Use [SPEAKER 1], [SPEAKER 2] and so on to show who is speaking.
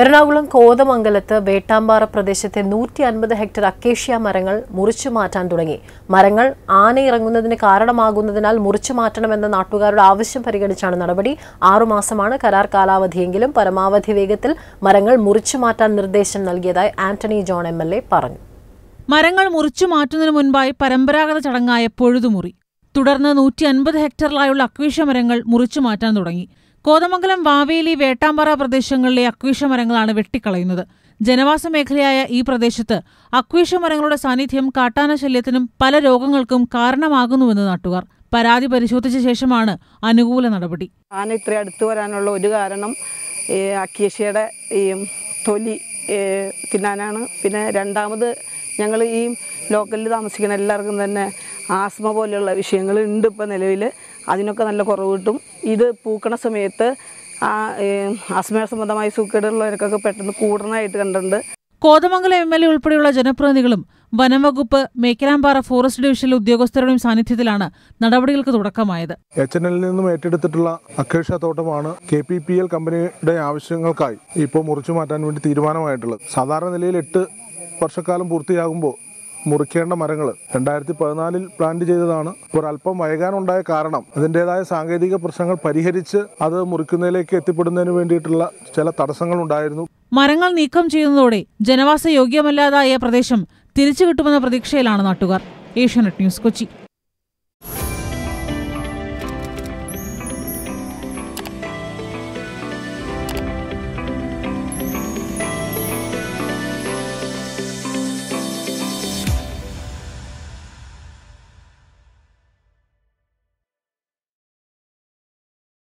[SPEAKER 1] എറണാകുളം കോതമംഗലത്ത് വേട്ടാമ്പാറ പ്രദേശത്തെ നൂറ്റി അൻപത് ഹെക്ടർ അക്കേഷ്യ മരങ്ങൾ മുറിച്ചു മാറ്റാൻ തുടങ്ങി മരങ്ങൾ ആനയിറങ്ങുന്നതിന് കാരണമാകുന്നതിനാൽ മുറിച്ചു മാറ്റണമെന്ന നാട്ടുകാരുടെ ആവശ്യം പരിഗണിച്ചാണ് നടപടി ആറുമാസമാണ് കരാർ കാലാവധിയെങ്കിലും പരമാവധി വേഗത്തിൽ മരങ്ങൾ മുറിച്ചു മാറ്റാൻ നിർദ്ദേശം നൽകിയതായി ആന്റണി ജോൺ എം പറഞ്ഞു
[SPEAKER 2] മരങ്ങൾ മുറിച്ചു മാറ്റുന്നതിന് മുൻപായി പരമ്പരാഗത ചടങ്ങായ പൊഴുതുമുറി തുടർന്ന് നൂറ്റി അൻപത് ഹെക്ടറിലായുള്ള അക്വേഷ്യ മരങ്ങൾ മുറിച്ചു മാറ്റാൻ തുടങ്ങി കോതമംഗലം വാവേലി വേട്ടാമ്പാറ പ്രദേശങ്ങളിലെ അക്വീഷ മരങ്ങളാണ് വെട്ടിക്കളയുന്നത് ജനവാസ മേഖലയായ ഈ പ്രദേശത്ത് അക്വീഷ മരങ്ങളുടെ സാന്നിധ്യം കാട്ടാന ശല്യത്തിനും പല രോഗങ്ങൾക്കും കാരണമാകുന്നുവെന്ന് നാട്ടുകാർ പരാതി പരിശോധിച്ച ശേഷമാണ് അനുകൂല നടപടി
[SPEAKER 3] ആന ഇത്ര അടുത്ത് വരാനുള്ള ഒരു കാരണം ഈ അക്വീഷയുടെ ഈ തൊലി തിന്നാനാണ് പിന്നെ രണ്ടാമത് ഞങ്ങൾ ഈ ലോക്കലിൽ താമസിക്കുന്ന എല്ലാവർക്കും തന്നെ ആസ്മ പോലെയുള്ള വിഷയങ്ങൾ ഉണ്ട് ഇപ്പോൾ നിലവിൽ അതിനൊക്കെ നല്ല കുറവ് കിട്ടും ഇത് പൂക്കണ സമയത്ത് ആ ആസ്മ സംബന്ധമായ സൂക്കേടുള്ളവർക്കൊക്കെ പെട്ടെന്ന് കൂടുന്നതായിട്ട് കണ്ടിട്ടുണ്ട്
[SPEAKER 2] കോതമംഗലം എം എൽ എ ഉൾപ്പെടെയുള്ള ജനപ്രതിനിധികളും വനംവകുപ്പ് മേക്കലാമ്പാറ ഫോറസ്റ്റ് ഡിവിഷനിലെ ഉദ്യോഗസ്ഥരുടെയും സാന്നിധ്യത്തിലാണ് നടപടികൾക്ക് തുടക്കമായത്
[SPEAKER 4] എച്ച് എൻ എല്ലിൽ നിന്നും ഏറ്റെടുത്തിട്ടുള്ള അക്കേഷ തോട്ടമാണ് കെ പി പി എൽ കമ്പനിയുടെ ആവശ്യങ്ങൾക്കായി ഇപ്പോൾ മുറിച്ചു മാറ്റാൻ വേണ്ടി തീരുമാനമായിട്ടുള്ളത് സാധാരണ നിലയിൽ എട്ട് വർഷക്കാലം പൂർത്തിയാകുമ്പോൾ മുറിക്കേണ്ട മരങ്ങൾ രണ്ടായിരത്തി പതിനാലിൽ പ്ലാന്റ് ചെയ്തതാണ് ഒരല്പം വൈകാനുണ്ടായ കാരണം അതിൻ്റെതായ സാങ്കേതിക പ്രശ്നങ്ങൾ പരിഹരിച്ച് അത് മുറിക്കുന്നതിലേക്ക് എത്തിപ്പെടുന്നതിന് വേണ്ടിയിട്ടുള്ള ചില തടസ്സങ്ങൾ ഉണ്ടായിരുന്നു
[SPEAKER 2] മരങ്ങൾ നീക്കം ചെയ്യുന്നതോടെ ജനവാസ യോഗ്യമല്ലാതായ പ്രദേശം തിരിച്ചു കിട്ടുമെന്ന പ്രതീക്ഷയിലാണ് നാട്ടുകാർ ഏഷ്യാനെറ്റ് ന്യൂസ് കൊച്ചി